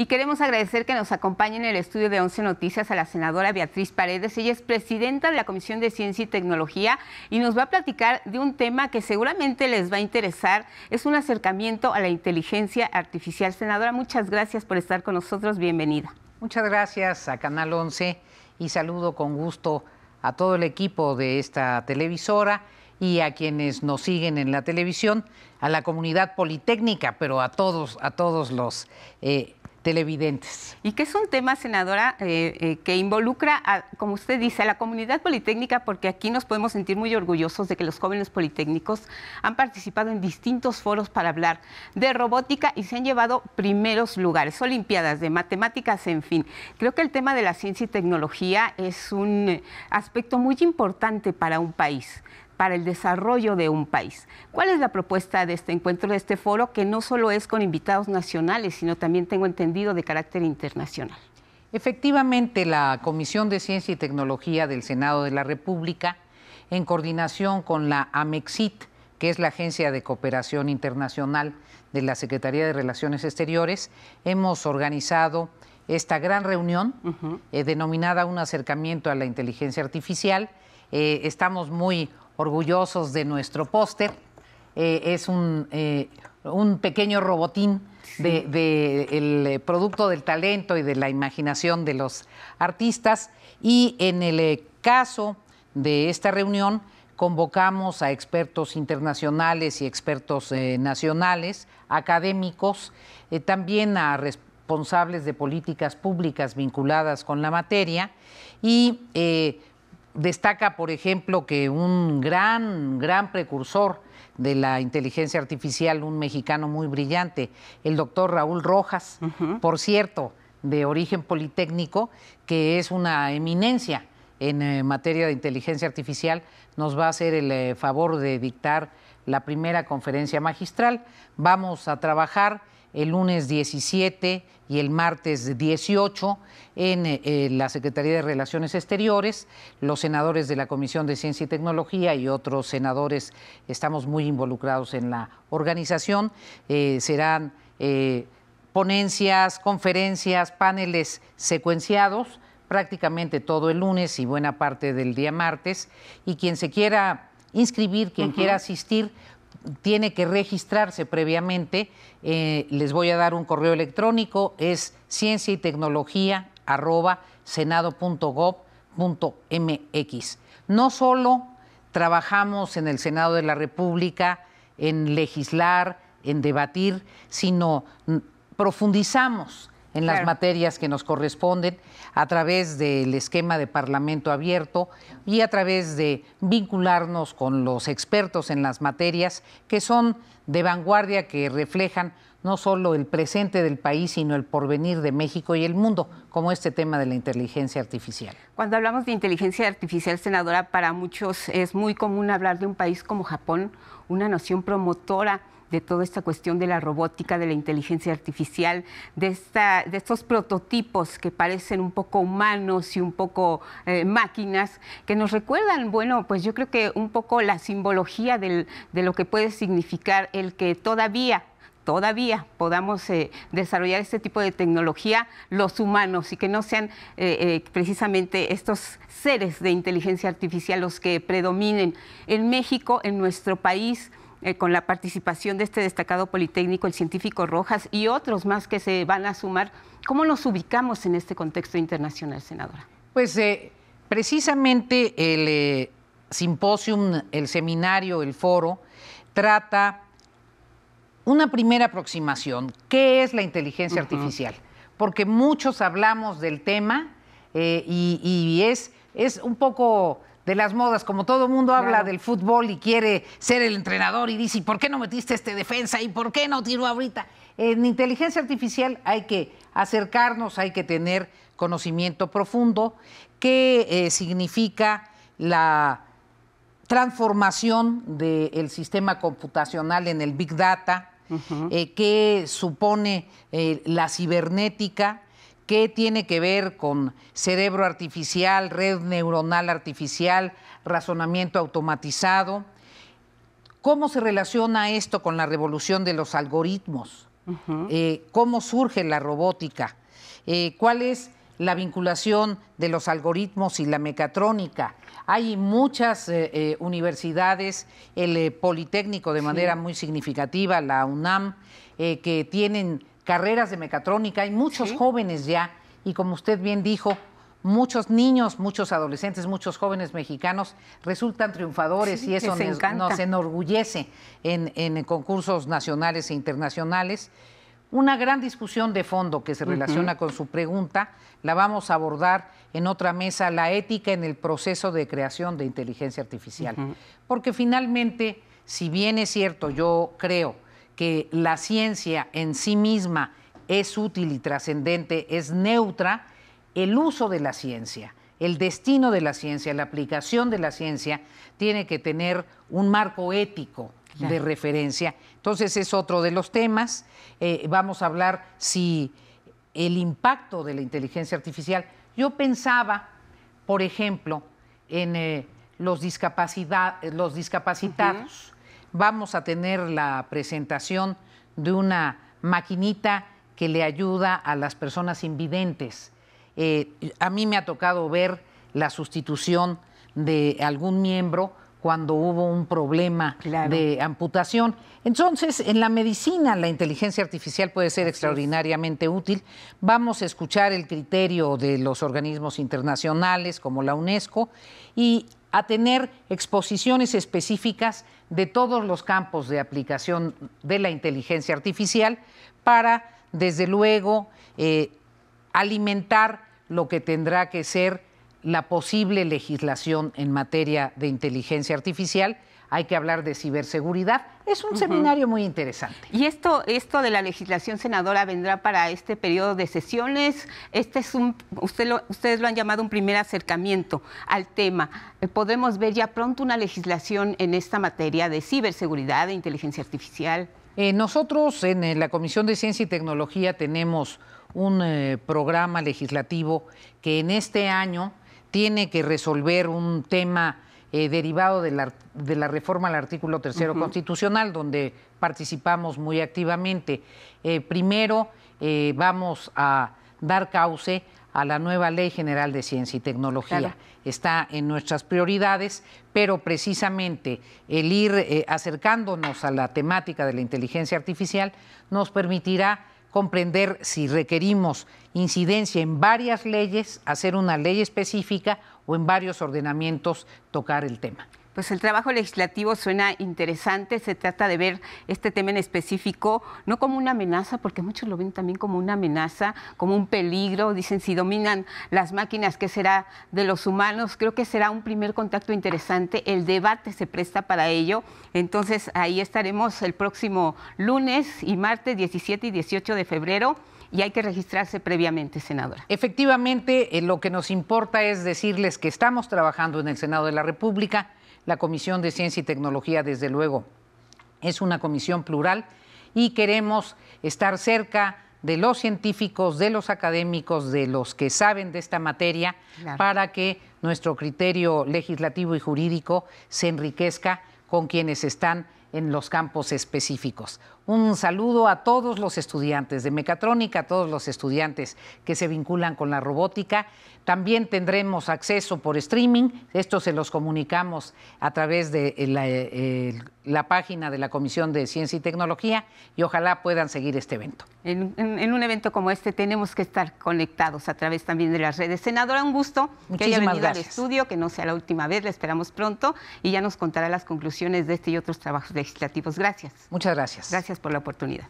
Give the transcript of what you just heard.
Y queremos agradecer que nos acompañe en el estudio de Once Noticias a la senadora Beatriz Paredes. Ella es presidenta de la Comisión de Ciencia y Tecnología y nos va a platicar de un tema que seguramente les va a interesar. Es un acercamiento a la inteligencia artificial. Senadora, muchas gracias por estar con nosotros. Bienvenida. Muchas gracias a Canal 11 y saludo con gusto a todo el equipo de esta televisora y a quienes nos siguen en la televisión, a la comunidad politécnica, pero a todos, a todos los eh, televidentes. Y que es un tema, senadora, eh, eh, que involucra, como usted dice, a la comunidad politécnica, porque aquí nos podemos sentir muy orgullosos de que los jóvenes politécnicos han participado en distintos foros para hablar de robótica y se han llevado primeros lugares, olimpiadas de matemáticas, en fin. Creo que el tema de la ciencia y tecnología es un aspecto muy importante para un país para el desarrollo de un país. ¿Cuál es la propuesta de este encuentro, de este foro, que no solo es con invitados nacionales, sino también tengo entendido de carácter internacional? Efectivamente, la Comisión de Ciencia y Tecnología del Senado de la República, en coordinación con la AMEXIT, que es la Agencia de Cooperación Internacional de la Secretaría de Relaciones Exteriores, hemos organizado esta gran reunión eh, denominada Un acercamiento a la inteligencia artificial. Eh, estamos muy orgullosos de nuestro póster. Eh, es eh, un, pequeño robotín del de, eh, producto del talento y de la imaginación de los artistas. Y en el caso de esta reunión, convocamos a expertos internacionales y expertos nacionales, académicos, también a responsables de políticas públicas vinculadas con la materia y destaca, por ejemplo, que un gran, gran precursor de la inteligencia artificial, un mexicano muy brillante, el doctor Raúl Rojas, por cierto, de origen politécnico, que es una eminencia en eh, materia de inteligencia artificial, nos va a hacer el eh, favor de dictar la primera conferencia magistral. Vamos a trabajar el lunes 17 y el martes 18 en eh, eh, la Secretaría de Relaciones Exteriores. Los senadores de la Comisión de Ciencia y Tecnología y otros senadores estamos muy involucrados en la organización. Eh, serán ponencias, conferencias, paneles secuenciados prácticamente todo el lunes y buena parte del día martes. Y quien se quiera inscribir, quien quiera asistir, tiene que registrarse previamente. Eh, les voy a dar un correo electrónico, es ciencia y tecnología arroba No solo trabajamos en el Senado de la República en legislar, en debatir, sino profundizamos en las materias que nos corresponden a través del esquema de Parlamento abierto y a través de vincularnos con los expertos en las materias que son de vanguardia, que reflejan no solo el presente del país, sino el porvenir de México y el mundo, como este tema de la inteligencia artificial. Cuando hablamos de inteligencia artificial, senadora, para muchos es muy común hablar de un país como Japón, una noción promotora de toda esta cuestión de la robótica, de la inteligencia artificial, de, esta, de estos prototipos que parecen un poco humanos y un poco eh, máquinas, que nos recuerdan, bueno, pues yo creo que un poco la simbología de lo que puede significar el que todavía todavía podamos eh, desarrollar este tipo de tecnología los humanos y que no sean eh, precisamente estos seres de inteligencia artificial los que predominen en México, en nuestro país. Eh, con la participación de este destacado Politécnico, el científico Rojas y otros más que se van a sumar. ¿Cómo nos ubicamos en este contexto internacional, senadora? Pues eh, precisamente el eh, simposium, el seminario, el foro, trata una primera aproximación. ¿Qué es la inteligencia artificial? Porque muchos hablamos del tema y, y es, es un poco de las modas, como todo mundo habla del fútbol y quiere ser el entrenador y dice, por qué no metiste este defensa? ¿Y por qué no tiró ahorita? En inteligencia artificial hay que acercarnos, hay que tener conocimiento profundo, qué eh, significa la transformación del sistema computacional en el Big Data, eh, qué supone eh, la cibernética, ¿Qué tiene que ver con cerebro artificial, red neuronal artificial, razonamiento automatizado? ¿Cómo se relaciona esto con la revolución de los algoritmos? Eh, ¿Cómo surge la robótica? Eh, ¿Cuál es la vinculación de los algoritmos y la mecatrónica? Hay muchas eh, universidades, el Politécnico de manera muy significativa, la UNAM, que tienen carreras de mecatrónica, hay muchos jóvenes ya, y como usted bien dijo, muchos niños, muchos adolescentes, muchos jóvenes mexicanos resultan triunfadores y eso nos, enorgullece en, concursos nacionales e internacionales. Una gran discusión de fondo que se relaciona con su pregunta la vamos a abordar en otra mesa, la ética en el proceso de creación de inteligencia artificial. Porque finalmente, si bien es cierto, yo creo que la ciencia en sí misma es útil y trascendente, es neutra, el uso de la ciencia, el destino de la ciencia, la aplicación de la ciencia, tiene que tener un marco ético de referencia. Entonces es otro de los temas. Eh, vamos a hablar si el impacto de la inteligencia artificial. Yo pensaba, por ejemplo, en eh, los, discapacidad, los discapacitados vamos a tener la presentación de una maquinita que le ayuda a las personas invidentes. Eh, a mí me ha tocado ver la sustitución de algún miembro cuando hubo un problema de amputación. Entonces, en la medicina la inteligencia artificial puede ser extraordinariamente útil. Vamos a escuchar el criterio de los organismos internacionales como la UNESCO y a tener exposiciones específicas de todos los campos de aplicación de la inteligencia artificial para, desde luego, eh, alimentar lo que tendrá que ser la posible legislación en materia de inteligencia artificial hay que hablar de ciberseguridad. Es un seminario muy interesante. ¿Y esto, esto de la legislación senadora vendrá para este periodo de sesiones? Este es un, usted ustedes lo han llamado un primer acercamiento al tema. Eh, ¿Podemos ver ya pronto una legislación en esta materia de ciberseguridad, de inteligencia artificial? Eh, nosotros en eh, la Comisión de Ciencia y Tecnología tenemos un programa legislativo que en este año tiene que resolver un tema eh, derivado de la, reforma al artículo tercero constitucional, donde participamos muy activamente. Eh, primero, eh, vamos a dar cauce a la nueva Ley General de Ciencia y Tecnología. Está en nuestras prioridades, pero precisamente el ir acercándonos a la temática de la inteligencia artificial nos permitirá comprender si requerimos incidencia en varias leyes, hacer una ley específica o en varios ordenamientos tocar el tema. Pues el trabajo legislativo suena interesante, se trata de ver este tema en específico no como una amenaza, porque muchos lo ven también como una amenaza, como un peligro, dicen si dominan las máquinas, ¿qué será de los humanos? Creo que será un primer contacto interesante, el debate se presta para ello, entonces ahí estaremos el próximo lunes y martes 17 y 18 de febrero y hay que registrarse previamente, senadora. Efectivamente, eh, lo que nos importa es decirles que estamos trabajando en el Senado de la República, la Comisión de Ciencia y Tecnología, desde luego, es una comisión plural y queremos estar cerca de los científicos, de los académicos, de los que saben de esta materia, para que nuestro criterio legislativo y jurídico se enriquezca con quienes están en los campos específicos. Un saludo a todos los estudiantes de mecatrónica, a todos los estudiantes que se vinculan con la robótica. También tendremos acceso por streaming, esto se los comunicamos a través de eh, eh, la, página de la Comisión de Ciencia y Tecnología y ojalá puedan seguir este evento. En, un evento como este tenemos que estar conectados a través también de las redes. Senadora, un gusto que haya venido al estudio, que no sea la última vez, la esperamos pronto y ya nos contará las conclusiones de este y otros trabajos legislativos. Gracias. Muchas gracias. Gracias por la oportunidad.